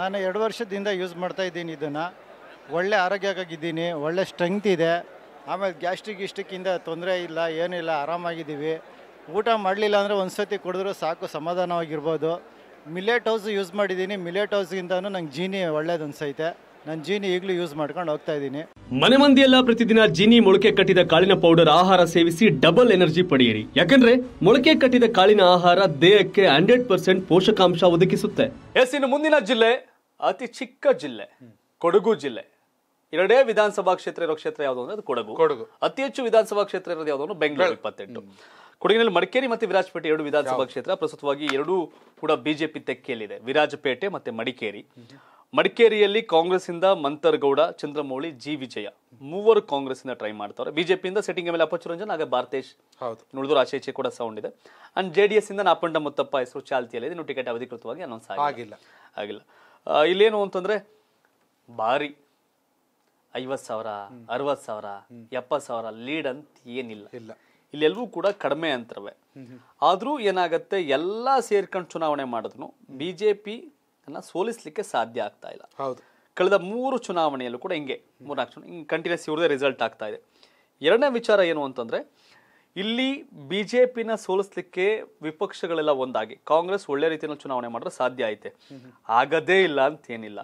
ನಾನು ಎರಡು ವರ್ಷದಿಂದ ಯೂಸ್ ಮಾಡ್ತಾ ಇದ್ದೀನಿ ಇದನ್ನು ಒಳ್ಳೆ ಆರೋಗ್ಯಕ್ಕಾಗಿದ್ದೀನಿ ಒಳ್ಳೆ ಸ್ಟ್ರೆಂಗ್ತ್ ಇದೆ ಆಮೇಲೆ ಗ್ಯಾಸ್ಟ್ರಿಕ್ ಇಷ್ಟಕ್ಕಿಂದ ತೊಂದರೆ ಇಲ್ಲ ಏನಿಲ್ಲ ಆರಾಮಾಗಿದ್ದೀವಿ ಊಟ ಮಾಡಲಿಲ್ಲ ಅಂದರೆ ಒಂದು ಸತಿ ಕುಡಿದ್ರೂ ಸಾಕು ಸಮಾಧಾನವಾಗಿರ್ಬೋದು ಮಿಲೆಟ್ ಹೌಸ್ ಯೂಸ್ ಮಾಡಿದ್ದೀನಿ ಮಿಲೆಟ್ ಹೌಸಿಂದನೂ ನಂಗೆ ಜೀನಿ ಒಳ್ಳೇದು ಅನ್ಸೈತೆ ನನ್ನ ಜೀನಿ ಈಗಲೂ ಯೂಸ್ ಮಾಡ್ಕೊಂಡು ಹೋಗ್ತಾ ಇದ್ದೀನಿ ಮನೆ ಮಂದಿಯೆಲ್ಲ ಪ್ರತಿದಿನ ಜಿನಿ ಮೊಳಕೆ ಕಟ್ಟಿದ ಕಾಳಿನ ಪೌಡರ್ ಆಹಾರ ಸೇವಿಸಿ ಡಬಲ್ ಎನರ್ಜಿ ಪಡೆಯಿರಿ ಯಾಕಂದ್ರೆ ಮೊಳಕೆ ಕಟ್ಟಿದ ಕಾಳಿನ ಆಹಾರ ದೇಹಕ್ಕೆ ಹಂಡ್ರೆಡ್ ಪರ್ಸೆಂಟ್ ಪೋಷಕಾಂಶ ಒದಗಿಸುತ್ತೆ ಎಸ್ ಇನ್ನು ಮುಂದಿನ ಜಿಲ್ಲೆ ಅತಿ ಚಿಕ್ಕ ಜಿಲ್ಲೆ ಕೊಡಗು ಜಿಲ್ಲೆ ಎರಡೇ ವಿಧಾನಸಭಾ ಕ್ಷೇತ್ರ ಇರೋ ಕ್ಷೇತ್ರ ಯಾವುದು ಅಂದ್ರೆ ಕೊಡಗು ಕೊಡಗು ಅತಿ ಹೆಚ್ಚು ವಿಧಾನಸಭಾ ಕ್ಷೇತ್ರ ಇರೋದು ಯಾವುದು ಅಂದ್ರೆ ಬೆಂಗಳೂರು ಇಪ್ಪತ್ತೆಂಟು ಕೊಡಗಿನಲ್ಲಿ ಮಡಿಕೇರಿ ಮತ್ತು ವಿರಾಜಪೇಟೆ ಎರಡು ವಿಧಾನಸಭಾ ಕ್ಷೇತ್ರ ಪ್ರಸ್ತುತವಾಗಿ ಎರಡೂ ಕೂಡ ಬಿಜೆಪಿ ತೆಕ್ಕೆಯಲ್ಲಿದೆ ವಿರಾಜಪೇಟೆ ಮತ್ತೆ ಮಡಿಕೇರಿ ಮಡಿಕೇರಿಯಲ್ಲಿ ಕಾಂಗ್ರೆಸ್ಸಿಂದ ಮಂತರ್ಗೌಡ ಚಂದ್ರಮೌಳಿ ಜಿ ವಿಜಯ ಮೂವರು ಕಾಂಗ್ರೆಸ್ಸಿಂದ ಟ್ರೈ ಮಾಡ್ತಾರೆ ಬಿಜೆಪಿಯಿಂದ ಸೆಟ್ಟಿಂಗ್ ಮೇಲೆ ಅಪಚುರಂಜನ್ ಹಾಗೆ ಭಾರತೇಶ್ ಹೌದು ಆಚೆ ಈಚೆ ಕೂಡ ಸೌಂಡ್ ಇದೆ ಅಂಡ್ ಜೆ ಡಿ ಎಸ್ ಇಂದ ನಾಪಂಡ ಮುತ್ತಪ್ಪ ಹೆಸರು ಚಾಲ್ತಿಯಲ್ಲಿ ಇನ್ನು ಟಿಕೆಟ್ ಅಧಿಕೃತವಾಗಿ ಅನೌನ್ಸ್ ಆಗಿಲ್ಲ ಆಗಿಲ್ಲ ಇಲ್ಲೇನು ಅಂತಂದ್ರೆ ಬಾರಿ ಐವತ್ ಸಾವಿರ ಅರವತ್ ಸಾವಿರ ಎಪ್ಪತ್ ಸಾವಿರ ಲೀಡ್ ಅಂತ ಏನಿಲ್ಲ ಇಲ್ಲ ಇಲ್ಲೆಲ್ಲವೂ ಕೂಡ ಕಡಿಮೆ ಅಂತರವೆ ಆದ್ರೂ ಏನಾಗತ್ತೆ ಎಲ್ಲಾ ಸೇರ್ಕೊಂಡು ಚುನಾವಣೆ ಮಾಡಿದ್ರು ಬಿಜೆಪಿ ಸೋಲಿಸ್ಲಿಕ್ಕೆ ಸಾಧ್ಯ ಆಗ್ತಾ ಇಲ್ಲ ಹೌದು ಕಳೆದ ಮೂರು ಚುನಾವಣೆಯಲ್ಲೂ ಕೂಡ ಹಿಂಗೆ ಮೂರ್ನಾಲ್ಕು ಹಿಂಗೆ ಕಂಟಿನ್ಯೂಸ್ ಇವ್ರದೇ ರಿಸಲ್ಟ್ ಆಗ್ತಾ ಇದೆ ಎರಡನೇ ವಿಚಾರ ಏನು ಅಂತಂದ್ರೆ ಇಲ್ಲಿ ಬಿ ಜೆ ಪಿನ ಸೋಲಿಸ್ಲಿಕ್ಕೆ ವಿಪಕ್ಷಗಳೆಲ್ಲ ಒಂದಾಗಿ ಕಾಂಗ್ರೆಸ್ ಒಳ್ಳೆ ರೀತಿಯಲ್ಲಿ ಚುನಾವಣೆ ಮಾಡಿದ್ರೆ ಸಾಧ್ಯ ಐತೆ ಆಗದೇ ಇಲ್ಲ ಅಂತ ಏನಿಲ್ಲ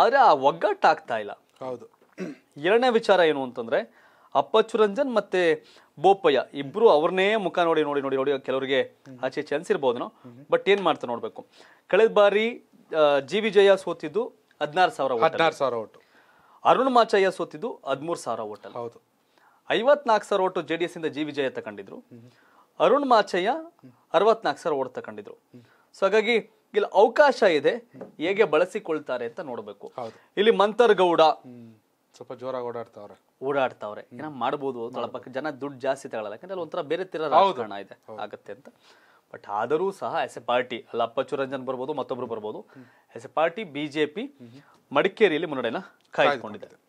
ಆದರೆ ಆ ಒಗ್ಗಟ್ಟಾಗ್ತಾ ಇಲ್ಲ ಹೌದು ಎರಡನೇ ವಿಚಾರ ಏನು ಅಂತಂದ್ರೆ ಅಪ್ಪಚ್ಚು ರಂಜನ್ ಮತ್ತೆ ಬೋಪಯ್ಯ ಇಬ್ಬರು ಅವ್ರನ್ನೇ ಮುಖ ನೋಡಿ ನೋಡಿ ನೋಡಿ ನೋಡಿ ಕೆಲವರಿಗೆ ಆಚೆ ಚಾನ್ಸ್ ಇರ್ಬೋದು ಬಟ್ ಏನು ಮಾಡ್ತಾರೆ ನೋಡಬೇಕು ಕಳೆದ ಬಾರಿ ಜಿ ವಿಜಯ ಸೋತಿದ್ದು ಹದಿನಾರು ಸಾವಿರ ಹದಿನಾರು ಸಾವಿರ ಓಟು ಅರುಣ್ ಮಾಚಯ್ಯ ಸೋತಿದ್ದು ಹದಿಮೂರು ಸಾವಿರ ಓಟಲ್ ಹೌದು ಐವತ್ನಾಲ್ಕು ಸಾವಿರ ಓಟು ಜೆ ಡಿ ಎಸ್ ಇಂದ ಜಿ ವಿಜಯ ತಗೊಂಡಿದ್ರು ಅರುಣ್ ಮಾಚಯ್ಯ ಅರವತ್ನಾಲ್ಕು ಸಾವಿರ ಓಟ್ ತಗೊಂಡಿದ್ರು ಸೊ ಹಾಗಾಗಿ ಇಲ್ಲಿ ಅವಕಾಶ ಇದೆ ಹೇಗೆ ಬಳಸಿಕೊಳ್ತಾರೆ ಅಂತ ನೋಡಬೇಕು ಇಲ್ಲಿ ಮಂತರ್ ಗೌಡ ಸ್ವಲ್ಪ ಜೋರಾಗಿ ಓಡಾಡ್ತಾವ್ರೆ ಓಡಾಡ್ತಾವ್ರೆ ಏನ ಮಾಡ್ಬೋದು ಸ್ವಲ್ಪ ಜನ ದುಡ್ಡು ಜಾಸ್ತಿ ತಗೊಳ್ಳಲ್ಲ ಯಾಕಂದ್ರೆ ಒಂಥರ ಬೇರೆ ತರ ರಾಜಕಾರಣ ಇದೆ ಆಗತ್ತೆ ಅಂತ ಬಟ್ ಆದರೂ ಸಹ ಎಸ್ ಎ ಪಾರ್ಟಿ ಅಲ್ಲ ಅಪ್ಪಚ್ಚು ರಂಜನ್ ಬರ್ಬೋದು ಮತ್ತೊಬ್ರು ಬರ್ಬೋದು ಎಸ್ ಎ ಪಾರ್ಟಿ ಬಿಜೆಪಿ ಮಡಿಕೇರಿಯಲ್ಲಿ ಮುನ್ನಡೆನ ಕಾಯ್ದುಕೊಂಡಿದ್ದಾರೆ